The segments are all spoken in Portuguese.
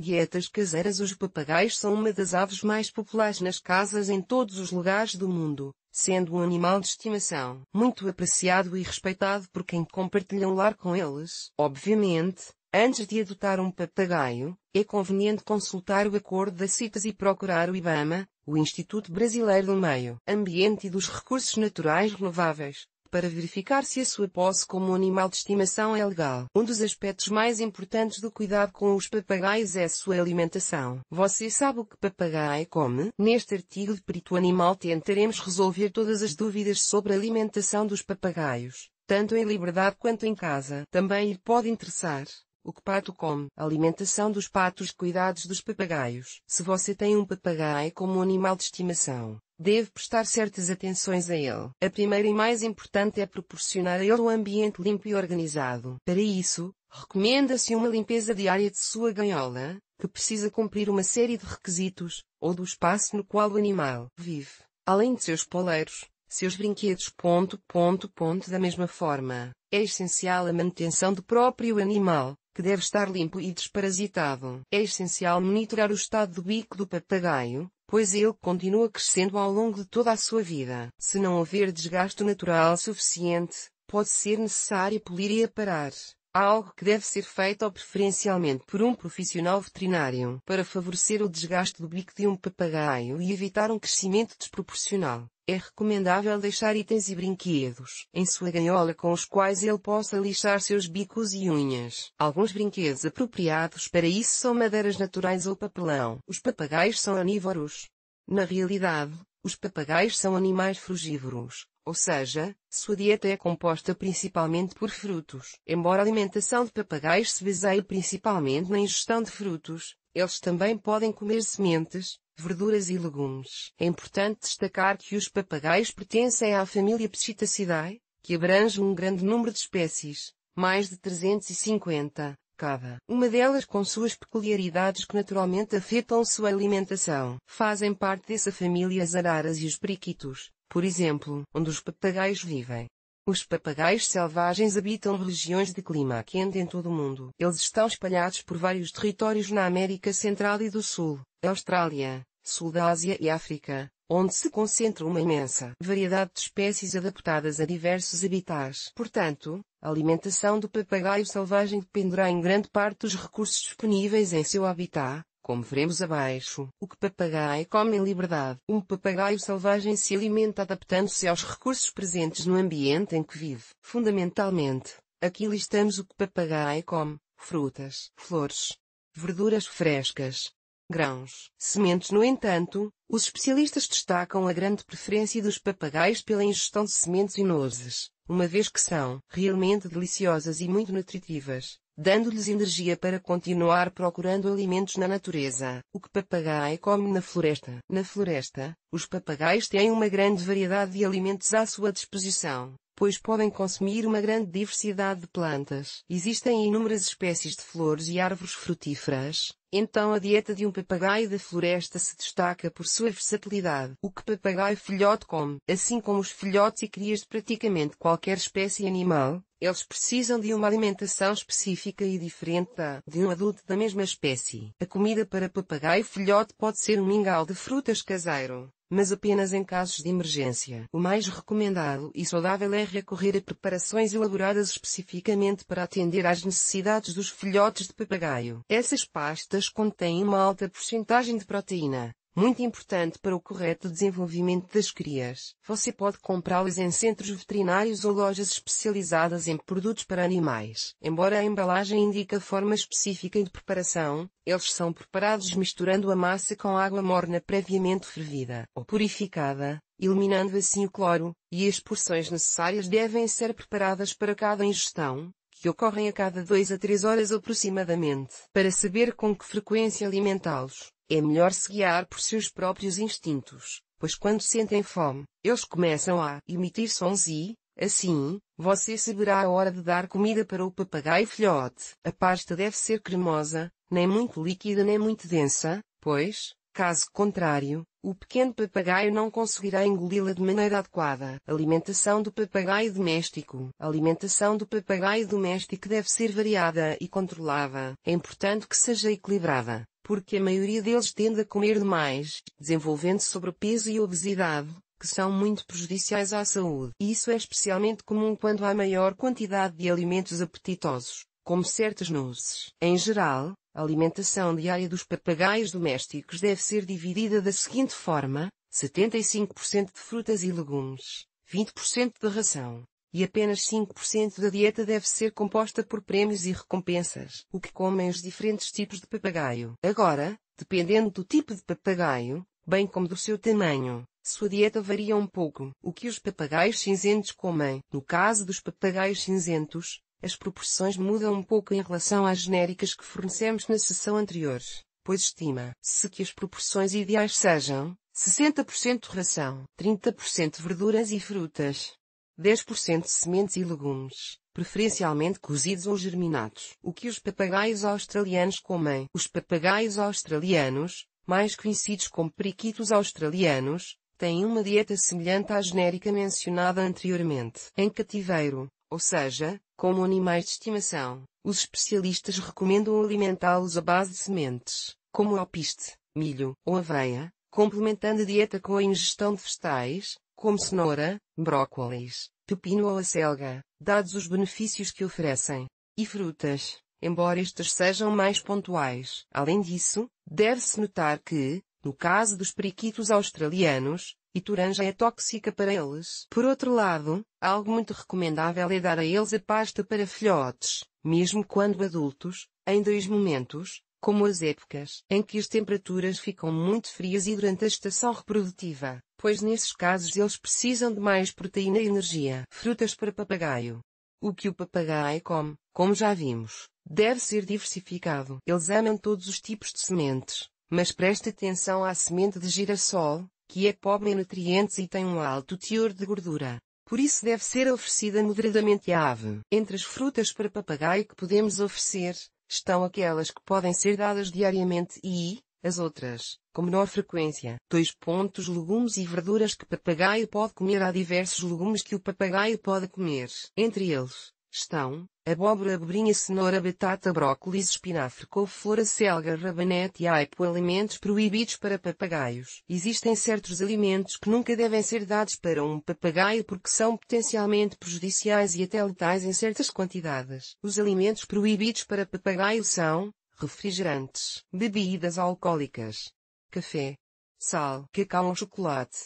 É Dietas caseiras Os papagaios são uma das aves mais populares nas casas em todos os lugares do mundo, sendo um animal de estimação muito apreciado e respeitado por quem compartilha um lar com eles. Obviamente, antes de adotar um papagaio, é conveniente consultar o acordo da CITES e procurar o IBAMA, o Instituto Brasileiro do Meio Ambiente e dos Recursos Naturais Renováveis, para verificar se a sua posse como animal de estimação é legal. Um dos aspectos mais importantes do cuidado com os papagaios é a sua alimentação. Você sabe o que papagaio come? Neste artigo de Perito Animal tentaremos resolver todas as dúvidas sobre a alimentação dos papagaios, tanto em liberdade quanto em casa. Também lhe pode interessar ocupado que alimentação dos patos, cuidados dos papagaios. Se você tem um papagaio como animal de estimação, deve prestar certas atenções a ele. A primeira e mais importante é proporcionar a ele um ambiente limpo e organizado. Para isso, recomenda-se uma limpeza diária de sua gaiola, que precisa cumprir uma série de requisitos, ou do espaço no qual o animal vive, além de seus poleiros, seus brinquedos. Ponto, ponto, ponto. Da mesma forma, é essencial a manutenção do próprio animal, que deve estar limpo e desparasitado. É essencial monitorar o estado do bico do papagaio, pois ele continua crescendo ao longo de toda a sua vida. Se não houver desgaste natural suficiente, pode ser necessário polir e aparar algo que deve ser feito ou preferencialmente por um profissional veterinário para favorecer o desgaste do bico de um papagaio e evitar um crescimento desproporcional. É recomendável deixar itens e brinquedos em sua gaiola com os quais ele possa lixar seus bicos e unhas. Alguns brinquedos apropriados para isso são madeiras naturais ou papelão. Os papagaios são onívoros. Na realidade, os papagaios são animais frugívoros, ou seja, sua dieta é composta principalmente por frutos. Embora a alimentação de papagaios se baseie principalmente na ingestão de frutos, eles também podem comer sementes, verduras e legumes. É importante destacar que os papagaios pertencem à família Psittacidae, que abrange um grande número de espécies, mais de 350 cada. Uma delas com suas peculiaridades que naturalmente afetam sua alimentação. Fazem parte dessa família as araras e os periquitos, por exemplo, onde os papagaios vivem. Os papagaios selvagens habitam regiões de clima quente em todo o mundo. Eles estão espalhados por vários territórios na América Central e do Sul, Austrália, Sul da Ásia e África, onde se concentra uma imensa variedade de espécies adaptadas a diversos habitats. Portanto, a alimentação do papagaio selvagem dependerá em grande parte dos recursos disponíveis em seu habitat, como veremos abaixo, o que papagaio come em liberdade. Um papagaio selvagem se alimenta adaptando-se aos recursos presentes no ambiente em que vive. Fundamentalmente, aqui listamos o que papagaio come: frutas, flores, verduras frescas, grãos, sementes. No entanto, os especialistas destacam a grande preferência dos papagaios pela ingestão de sementes e nozes, uma vez que são realmente deliciosas e muito nutritivas, dando-lhes energia para continuar procurando alimentos na natureza. O que papagaio come na floresta? Na floresta, os papagaios têm uma grande variedade de alimentos à sua disposição, pois podem consumir uma grande diversidade de plantas. Existem inúmeras espécies de flores e árvores frutíferas, então a dieta de um papagaio da floresta se destaca por sua versatilidade. O que papagaio filhote come, assim como os filhotes e crias de praticamente qualquer espécie animal, eles precisam de uma alimentação específica e diferente da de um adulto da mesma espécie. A comida para papagaio filhote pode ser um mingau de frutas caseiro, mas apenas em casos de emergência. O mais recomendado e saudável é recorrer a preparações elaboradas especificamente para atender às necessidades dos filhotes de papagaio. Essas pastas contêm uma alta porcentagem de proteína, muito importante para o correto desenvolvimento das crias. Você pode comprá-los em centros veterinários ou lojas especializadas em produtos para animais. Embora a embalagem indique a forma específica de preparação, eles são preparados misturando a massa com água morna previamente fervida ou purificada, eliminando assim o cloro, e as porções necessárias devem ser preparadas para cada ingestão, que ocorrem a cada 2 a 3 horas aproximadamente. Para saber com que frequência alimentá-los, é melhor se guiar por seus próprios instintos, pois quando sentem fome, eles começam a emitir sons e, assim, você saberá a hora de dar comida para o papagaio filhote. A pasta deve ser cremosa, nem muito líquida nem muito densa, pois, caso contrário, o pequeno papagaio não conseguirá engoli-la de maneira adequada. Alimentação do papagaio doméstico. A alimentação do papagaio doméstico deve ser variada e controlada. É importante que seja equilibrada porque a maioria deles tende a comer demais, desenvolvendo sobrepeso e obesidade, que são muito prejudiciais à saúde. Isso é especialmente comum quando há maior quantidade de alimentos apetitosos, como certas nozes. Em geral, a alimentação diária dos papagaios domésticos deve ser dividida da seguinte forma: 75% de frutas e legumes, 20% de ração, e apenas 5% da dieta deve ser composta por prêmios e recompensas, o que comem os diferentes tipos de papagaio. Agora, dependendo do tipo de papagaio, bem como do seu tamanho, sua dieta varia um pouco. O que os papagaios cinzentos comem? No caso dos papagaios cinzentos, as proporções mudam um pouco em relação às genéricas que fornecemos na sessão anterior, pois estima-se que as proporções ideais sejam 60% ração, 30% verduras e frutas, 10% sementes e legumes, preferencialmente cozidos ou germinados. O que os papagaios australianos comem? Os papagaios australianos, mais conhecidos como periquitos australianos, têm uma dieta semelhante à genérica mencionada anteriormente. Em cativeiro, ou seja, como animais de estimação, os especialistas recomendam alimentá-los à base de sementes, como alpiste, milho ou aveia, complementando a dieta com a ingestão de vegetais, como cenoura, brócolis, pepino ou acelga, dados os benefícios que oferecem. E frutas, embora estas sejam mais pontuais. Além disso, deve-se notar que, no caso dos periquitos australianos, e toranja é tóxica para eles. Por outro lado, algo muito recomendável é dar a eles a pasta para filhotes, mesmo quando adultos, em dois momentos, como as épocas em que as temperaturas ficam muito frias e durante a estação reprodutiva pois nesses casos eles precisam de mais proteína e energia. Frutas para papagaio. O que o papagaio come, como já vimos, deve ser diversificado. Eles amam todos os tipos de sementes, mas preste atenção à semente de girassol, que é pobre em nutrientes e tem um alto teor de gordura. Por isso deve ser oferecida moderadamente à ave. Entre as frutas para papagaio que podemos oferecer, estão aquelas que podem ser dadas diariamente e, as outras, com menor frequência. dois pontos legumes e verduras que papagaio pode comer há diversos legumes que o papagaio pode comer. Entre eles estão abóbora, abobrinha, cenoura, batata, brócolis, espinafre, couve-flor, selga, rabanete e aipo, alimentos proibidos para papagaios. Existem certos alimentos que nunca devem ser dados para um papagaio porque são potencialmente prejudiciais e até letais em certas quantidades. Os alimentos proibidos para papagaio são refrigerantes, bebidas alcoólicas, café, sal, cacau, ou chocolate,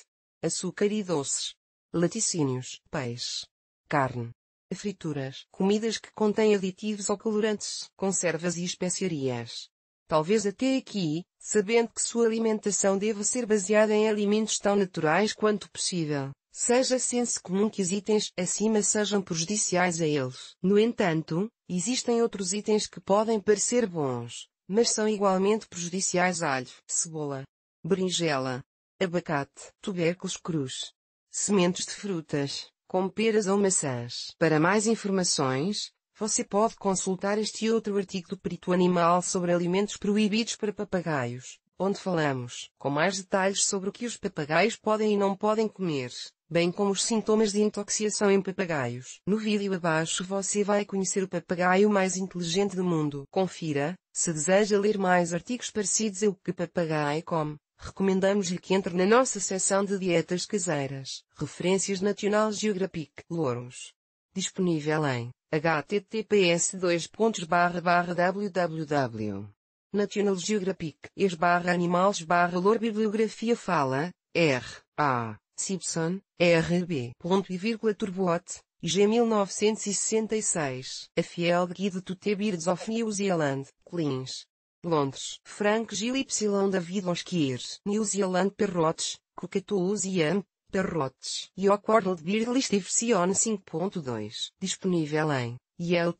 açúcar e doces, laticínios, peixe, carne, frituras, comidas que contêm aditivos ou colorantes, conservas e especiarias. Talvez até aqui, sabendo que sua alimentação deve ser baseada em alimentos tão naturais quanto possível, seja senso comum que os itens acima sejam prejudiciais a eles. No entanto, existem outros itens que podem parecer bons, mas são igualmente prejudiciais a alho, cebola, berinjela, abacate, tubérculos crus, sementes de frutas, como peras ou maçãs. Para mais informações, você pode consultar este outro artigo do Perito Animal sobre alimentos proibidos para papagaios, onde falamos com mais detalhes sobre o que os papagaios podem e não podem comer bem como os sintomas de intoxicação em papagaios. No vídeo abaixo você vai conhecer o papagaio mais inteligente do mundo. Confira, se deseja ler mais artigos parecidos ao que papagaio come. Recomendamos-lhe que entre na nossa seção de dietas caseiras. Referências National Geographic. Louros. Disponível em https www National Geographic es barra animals barra lor bibliografia fala, r, a. Simpson, RB. Ponto e vírgula Turbot, IG 1966. A Fiel Guide to Birds of New Zealand, Clins. Londres. Frank Gil Y. David Oskier. New Zealand Perrotes, Cockatoos e Am, Perrotes. E Ocord Bird List Version 5.2. Disponível em Beard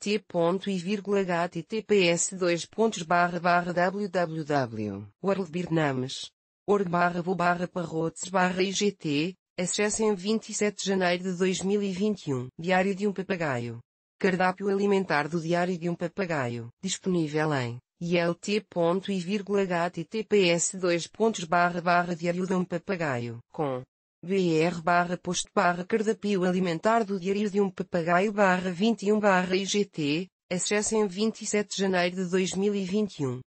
Names org barra bu barra parrotes barra IGT, acesso em 27 de janeiro de 2021. Diário de um papagaio. Cardápio alimentar do Diário de um papagaio. Disponível em ilt.i.https 2 barra barra diário de um papagaio. Com br barra barra cardápio alimentar do Diário de um papagaio barra 21 barra IGT, acesso em 27 de janeiro de 2021.